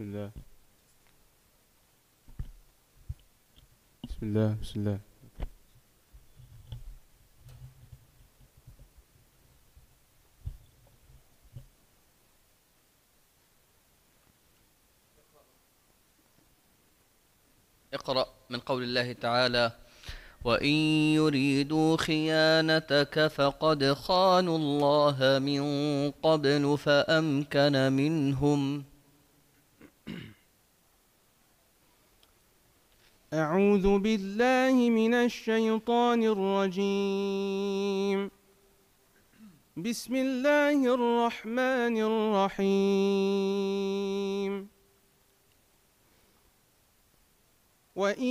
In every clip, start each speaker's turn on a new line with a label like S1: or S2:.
S1: بسم الله بسم الله بسم الله
S2: اقرأ من قول الله تعالى وإن يريدوا خيانتك فقد خانوا الله من قبل فأمكن منهم
S1: أعوذ بالله من الشيطان الرجيم بسم الله الرحمن الرحيم وإن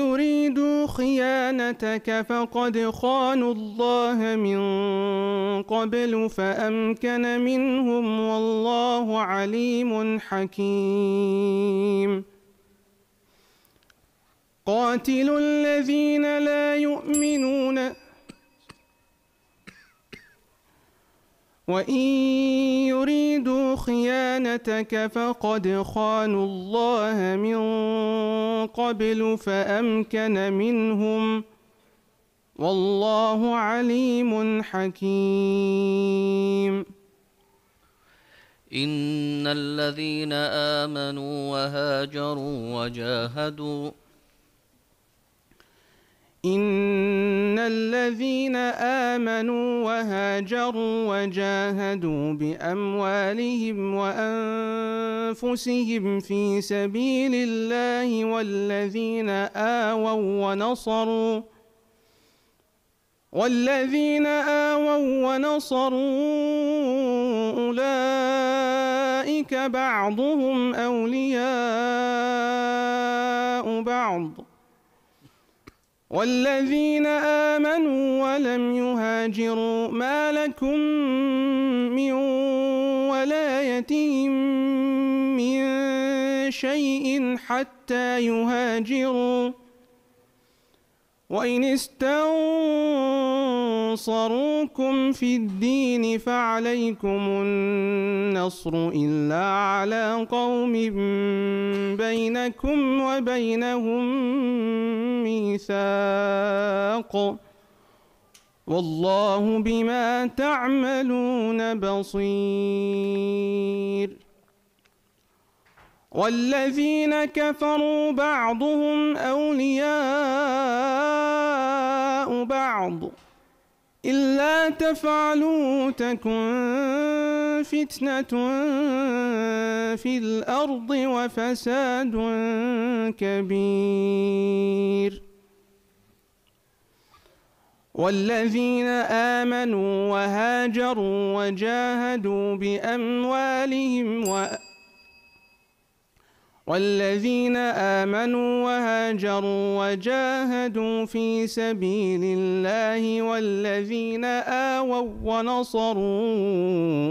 S1: يريدوا خيانتك فقد خانوا الله من قبل فأمكن منهم والله عليم حكيم قاتلوا الذين لا يؤمنون وإن يريدوا خيانتك فقد خانوا الله من قبل فأمكن منهم والله عليم حكيم
S2: إن الذين آمنوا وهاجروا وجاهدوا
S1: إن الذين آمنوا وهاجروا وجاهدوا بأموالهم وأنفسهم في سبيل الله والذين آووا ونصروا والذين آووا ونصروا أولئك بعضهم أولياء بعض والذين آمنوا ولم يهاجروا ما لكم من ولايتهم من شيء حتى يهاجروا وإن استنفروا نَصَرُوكُمْ فِي الدِّينِ فَعَلَيْكُمُ النَّصْرُ إِلَّا عَلَى قَوْمٍ بَيْنَكُمْ وَبَيْنَهُم مِيثَاقٌ وَاللَّهُ بِمَا تَعْمَلُونَ بَصِيرٌ وَالَّذِينَ كَفَرُوا بَعْضُهُمْ أَوْلِيَاءُ إلا تفعلوا تكن فتنة في الأرض وفساد كبير والذين آمنوا وهاجروا وجاهدوا بأموالهم وأموالهم والذين آمنوا وهاجروا وجاهدوا في سبيل الله والذين آووا ونصروا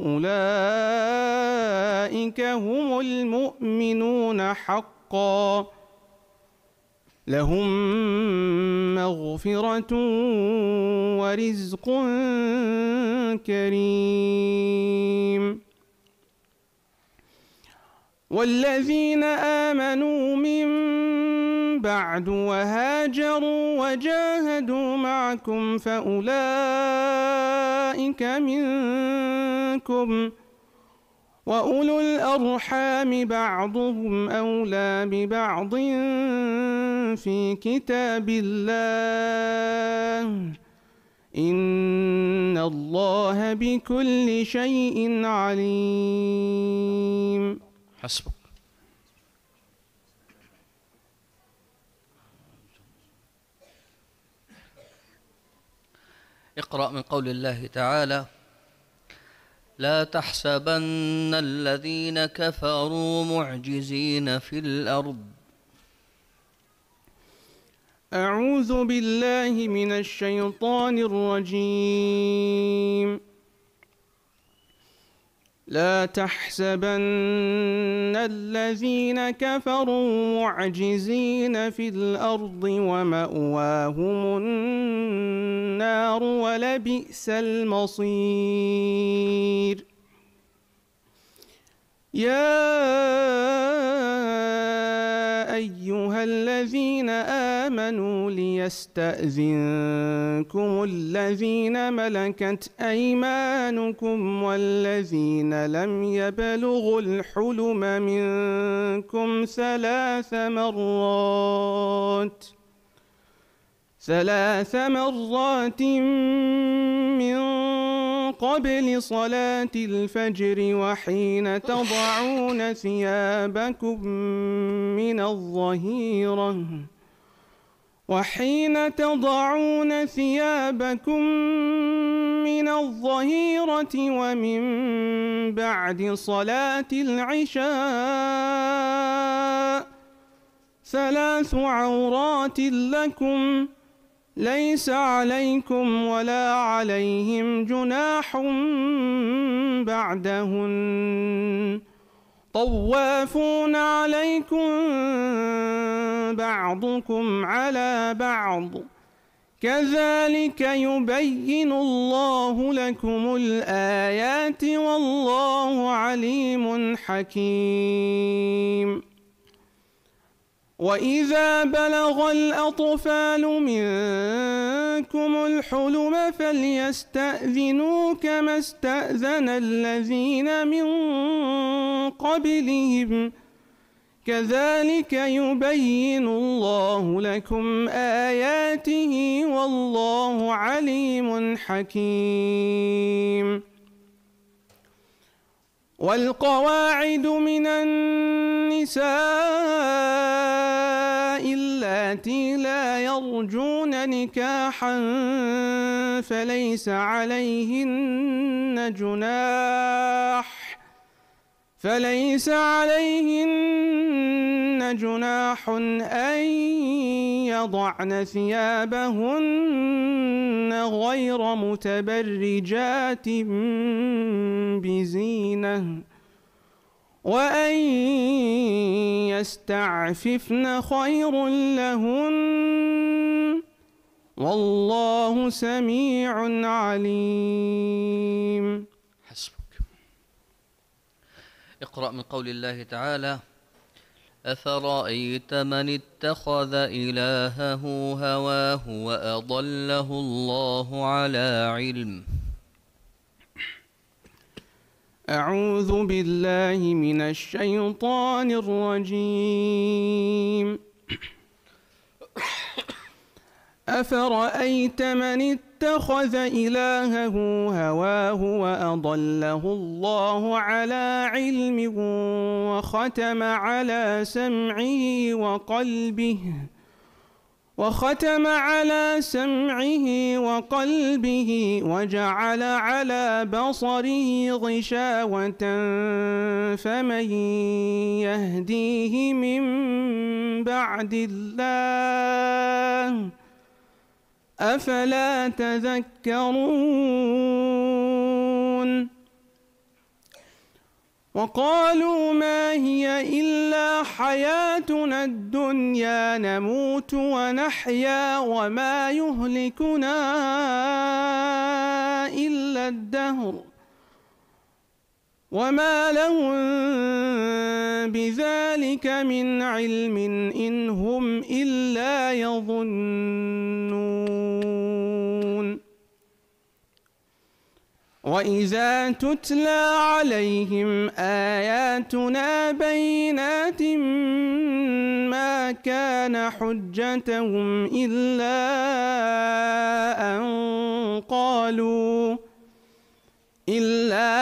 S1: أولئك هم المؤمنون حقا لهم مغفرة ورزق كريم والذين آمنوا من بعد وهاجروا وجاهدوا معكم فأولئك منكم وأولو الأرحام بعضهم أولى ببعض في كتاب الله إن الله بكل شيء عليم حسبك
S2: اقرأ من قول الله تعالى لا تحسبن الذين كفروا معجزين
S1: في الأرض أعوذ بالله من الشيطان الرجيم لا تحسبن الذين كفروا معجزين في الأرض ومأواهم النار ولبئس المصير يا أيها الذين آمنوا ليستأذنكم الذين ملكت أيمانكم والذين لم يبلغوا الحلم منكم ثلاث مرات ثلاث مرات قبل صلاة الفجر وحين تضعون ثيابكم من الظهيرة وحين تضعون ثيابكم من الظهيرة ومن بعد صلاة العشاء ثلاث عورات لكم ۖ ليس عليكم ولا عليهم جناح بعدهن طوافون عليكم بعضكم على بعض كذلك يبين الله لكم الآيات والله عليم حكيم وإذا بلغ الأطفال منكم الحلم فليستأذنوا كما استأذن الذين من قبلهم كذلك يبين الله لكم آياته والله عليم حكيم والقواعد من النساء اللاتي لا يرجون نكاحا فليس عليهن جناح فليس عليهن جناح أن يضعن ثيابهن غير متبرجات بزينة وأن يستعففن خير لهن والله سميع عليم حسبك
S2: اقرأ من قول الله تعالى أفرأيت من اتخذ إلهه هواه وأضله الله على علم
S1: أعوذ بالله من الشيطان الرجيم أفرأيت من اتخذ إلهه هواه وأضله الله على علمه وختم على سمعه وقلبه وختم على سمعه وقلبه وجعل على بصره غشاوة فمن يهديه من بعد الله أفلا تذكرون وقالوا ما هي إلا حياتنا الدنيا نموت ونحيا وما يهلكنا إلا الدهر وما لهم بذلك من علم إن هم إلا يظنون وإذا تتلى عليهم آياتنا بينات ما كان حجتهم إلا أن قالوا إلا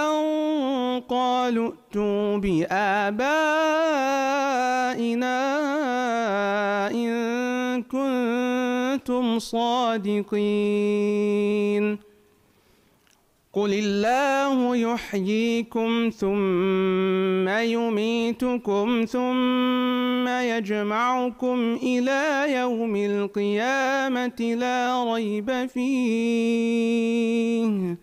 S1: أن قالوا ائتوا بآبائنا صادقين قل الله يحييكم ثم يميتكم ثم يجمعكم إلى يوم القيامة لا ريب فيه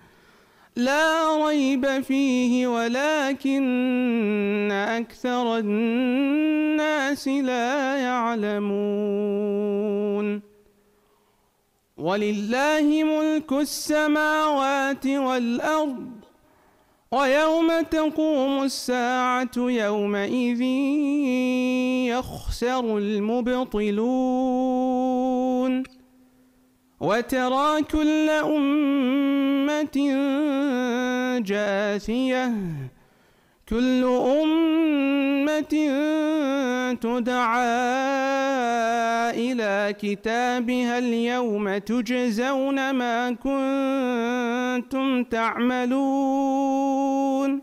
S1: لا ريب فيه ولكن أكثر الناس لا يعلمون ولله ملك السماوات والأرض ويوم تقوم الساعة يومئذ يخسر المبطلون وترى كل أمة جاثية كل أمة آية تدعى إلى كتابها اليوم تجزون ما كنتم تعملون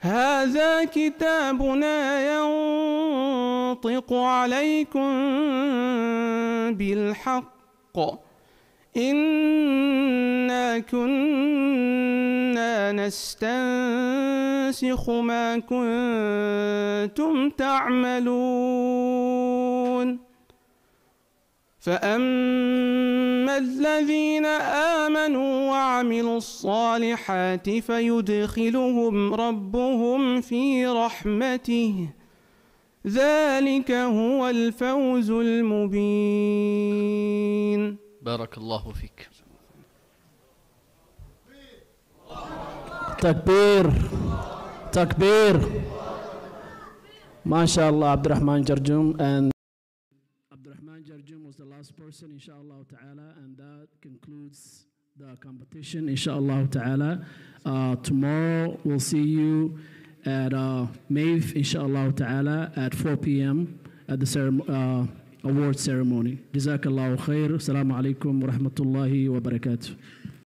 S1: هذا كتابنا ينطق عليكم بالحق إنا كنا نستنسخ ما كنتم تعملون فأما الذين آمنوا وعملوا الصالحات فيدخلهم ربهم في رحمته ذلك هو الفوز المبين
S2: بارك الله فيك
S1: تكبير
S2: تكبير ما شاء الله عبد الرحمن جرجوم and عبد الرحمن جرجوم was the last person إن شاء الله تعالى and that concludes the competition إن شاء الله تعالى uh, tomorrow we'll see you at uh, MAVE إن شاء الله تعالى at 4 p.m. at the ceremony uh, award ceremony. Jazakallahu khair. Assalamu alaikum wa rahmatullahi wa barakatuh.